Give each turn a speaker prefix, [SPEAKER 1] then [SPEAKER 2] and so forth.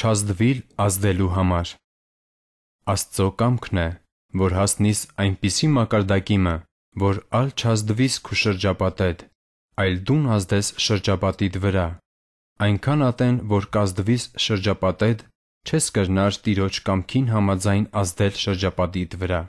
[SPEAKER 1] Չազդվիր ազդելու համար։ Աստծո կամքն է, որ հասնես այնպիսի մակարդակիմը, որ ալ չազդվիս քու շրջապատետ, այլ դուն ազդես շրջապատիդ վրա։ Այնքան ատեն, որ կազդվիս շրջապատետ, չես կրնար Տիրոջ կամքին համաձայն ազդել շրջապատիդ վրա։